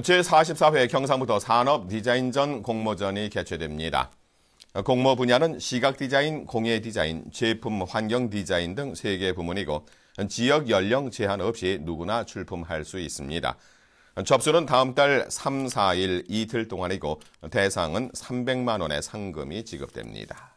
제44회 경상부터 산업 디자인전 공모전이 개최됩니다. 공모 분야는 시각 디자인, 공예 디자인, 제품 환경 디자인 등 3개 부문이고 지역 연령 제한 없이 누구나 출품할 수 있습니다. 접수는 다음 달 3, 4일 이틀 동안이고 대상은 300만 원의 상금이 지급됩니다.